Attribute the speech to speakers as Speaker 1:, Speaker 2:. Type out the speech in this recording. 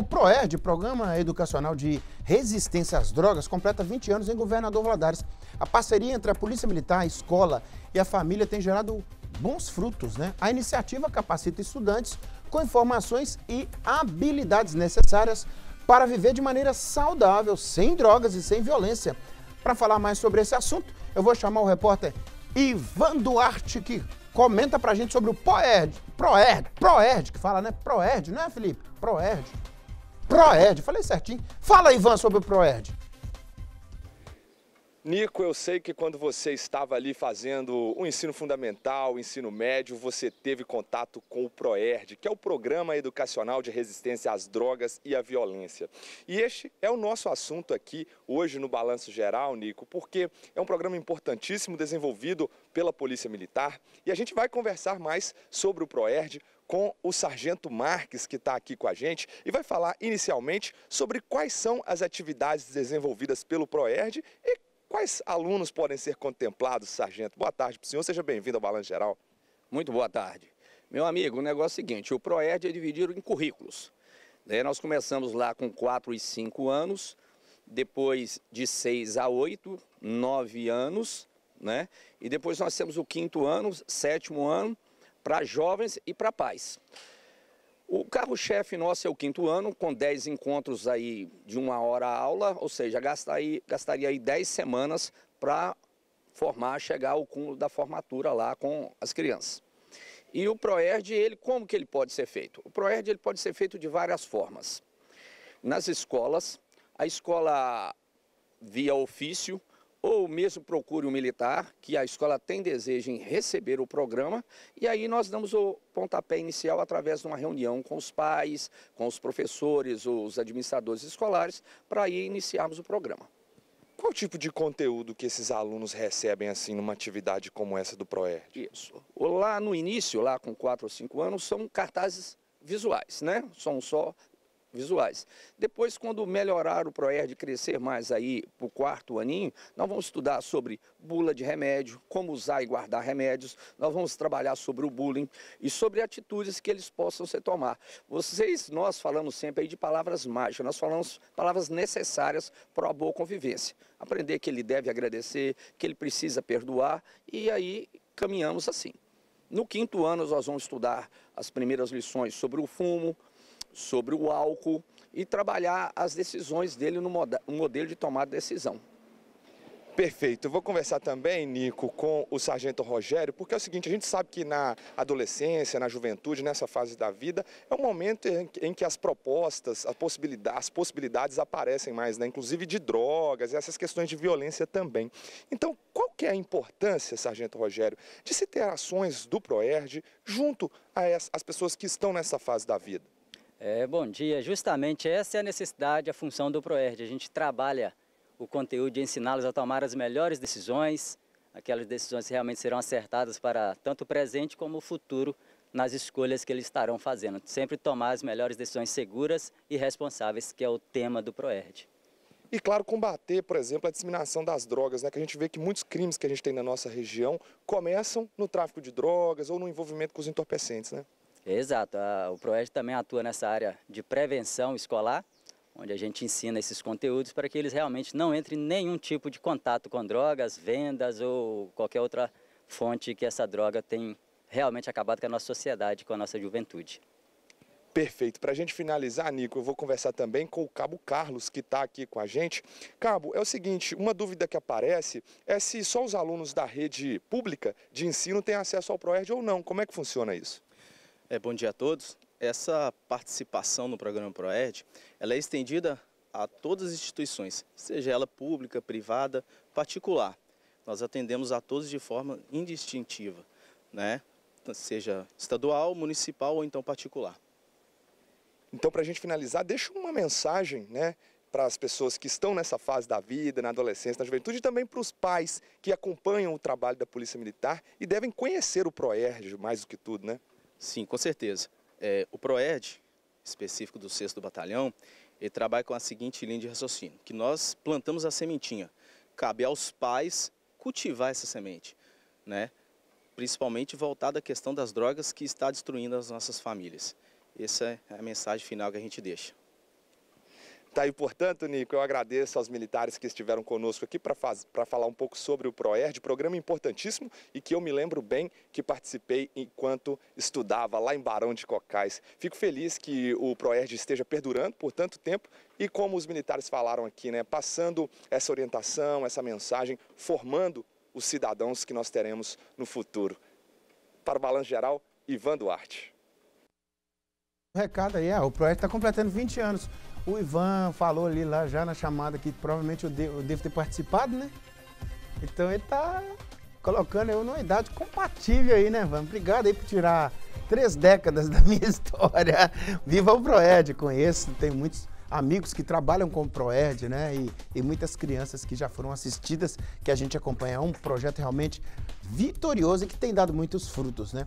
Speaker 1: O PROERD, Programa Educacional de Resistência às Drogas, completa 20 anos em Governador Valadares. A parceria entre a Polícia Militar, a escola e a família tem gerado bons frutos, né? A iniciativa capacita estudantes com informações e habilidades necessárias para viver de maneira saudável, sem drogas e sem violência. Para falar mais sobre esse assunto, eu vou chamar o repórter Ivan Duarte, que comenta a gente sobre o PROERD. PROERD, PROERD, que fala, né? PROERD, não é, Felipe? PROERD. ProErd, falei certinho. Fala, Ivan, sobre o ProErd.
Speaker 2: Nico, eu sei que quando você estava ali fazendo o ensino fundamental, o ensino médio, você teve contato com o PROERD, que é o Programa Educacional de Resistência às Drogas e à Violência. E este é o nosso assunto aqui hoje no Balanço Geral, Nico, porque é um programa importantíssimo desenvolvido pela Polícia Militar e a gente vai conversar mais sobre o PROERD, com o Sargento Marques, que está aqui com a gente, e vai falar inicialmente sobre quais são as atividades desenvolvidas pelo ProERD e quais alunos podem ser contemplados, Sargento. Boa tarde para o senhor, seja bem-vindo ao Balanço Geral. Muito
Speaker 3: boa tarde. Meu amigo, o negócio é o seguinte, o ProERD é dividido em currículos. Daí nós começamos lá com 4 e 5 anos, depois de 6 a 8, 9 anos, né? E depois nós temos o quinto ano, sétimo ano, para jovens e para pais. O carro-chefe nosso é o quinto ano, com 10 encontros aí de uma hora a aula, ou seja, gastaria, aí 10 semanas para formar, chegar ao cúmulo da formatura lá com as crianças. E o PROERD, ele, como que ele pode ser feito? O PROERD ele pode ser feito de várias formas. Nas escolas, a escola via ofício, ou mesmo procure um militar, que a escola tem desejo em receber o programa, e aí nós damos o pontapé inicial através de uma reunião com os pais, com os professores,
Speaker 2: os administradores escolares, para aí iniciarmos o programa. Qual tipo de conteúdo que esses alunos recebem assim numa atividade como essa do ProERD? Isso. Lá no
Speaker 3: início, lá com 4 ou 5 anos, são cartazes visuais, né? São só visuais. Depois, quando melhorar o ProERD crescer mais aí para o quarto aninho, nós vamos estudar sobre bula de remédio, como usar e guardar remédios, nós vamos trabalhar sobre o bullying e sobre atitudes que eles possam se tomar. Vocês, nós falamos sempre aí de palavras mágicas, nós falamos palavras necessárias para a boa convivência. Aprender que ele deve agradecer, que ele precisa perdoar e aí caminhamos assim. No quinto ano, nós vamos estudar as primeiras lições sobre o fumo, sobre o álcool
Speaker 2: e trabalhar as decisões dele no modelo de tomada de decisão. Perfeito. Eu vou conversar também, Nico, com o Sargento Rogério, porque é o seguinte, a gente sabe que na adolescência, na juventude, nessa fase da vida, é um momento em que as propostas, as possibilidades, as possibilidades aparecem mais, né? inclusive de drogas e essas questões de violência também. Então, qual que é a importância, Sargento Rogério, de se ter ações do PROERD
Speaker 4: junto às pessoas que estão nessa fase da vida? É, bom dia. Justamente essa é a necessidade, a função do ProERD. A gente trabalha o conteúdo de ensiná-los a tomar as melhores decisões, aquelas decisões que realmente serão acertadas para tanto o presente como o futuro nas escolhas que eles estarão fazendo. Sempre tomar as melhores decisões seguras e responsáveis, que é o tema do ProERD.
Speaker 2: E, claro, combater, por exemplo, a disseminação das drogas, né? que a gente vê que muitos crimes que a gente tem na nossa região começam no tráfico de drogas ou no envolvimento com os entorpecentes. Né?
Speaker 4: Exato. o PROED também atua nessa área de prevenção escolar, onde a gente ensina esses conteúdos para que eles realmente não entrem em nenhum tipo de contato com drogas, vendas ou qualquer outra fonte que essa droga tem realmente acabado com a nossa sociedade, com a nossa juventude.
Speaker 2: Perfeito. Para a gente finalizar, Nico, eu vou conversar também com o Cabo Carlos, que está aqui com a gente. Cabo, é o seguinte, uma dúvida que aparece é se só os alunos da rede pública de ensino têm acesso ao ProERD ou não. Como é que funciona isso? É, bom dia a todos. Essa participação no programa ProERD, ela é estendida a todas as instituições, seja ela pública, privada, particular. Nós atendemos a todos de forma indistintiva, né? seja estadual, municipal ou então particular. Então, para a gente finalizar, deixa uma mensagem né, para as pessoas que estão nessa fase da vida, na adolescência, na juventude, e também para os pais que acompanham o trabalho da Polícia Militar e devem conhecer o ProERD mais do que tudo, né? Sim, com certeza. É, o Proed específico do 6 do Batalhão, ele trabalha com a seguinte linha de raciocínio, que nós plantamos a sementinha. Cabe aos pais cultivar essa semente, né? principalmente voltada à questão das drogas que está destruindo as nossas famílias. Essa é a mensagem final que a gente deixa. Tá aí, portanto, Nico, eu agradeço aos militares que estiveram conosco aqui para falar um pouco sobre o ProERD, programa importantíssimo e que eu me lembro bem que participei enquanto estudava lá em Barão de Cocais. Fico feliz que o ProERD esteja perdurando por tanto tempo e como os militares falaram aqui, né, passando essa orientação, essa mensagem, formando os cidadãos que nós teremos no futuro. Para o Balanço Geral, Ivan Duarte.
Speaker 1: O recado aí é, o ProERD está completando 20 anos. O Ivan falou ali lá já na chamada que provavelmente eu, de, eu devo ter participado, né? Então ele tá colocando eu numa idade compatível aí, né, Ivan? Obrigado aí por tirar três décadas da minha história. Viva o Proed, conheço, tenho muitos amigos que trabalham com o Proed, né? E, e, muitas crianças que já foram assistidas, que a gente acompanha. É um projeto realmente vitorioso e que tem dado muitos frutos, né?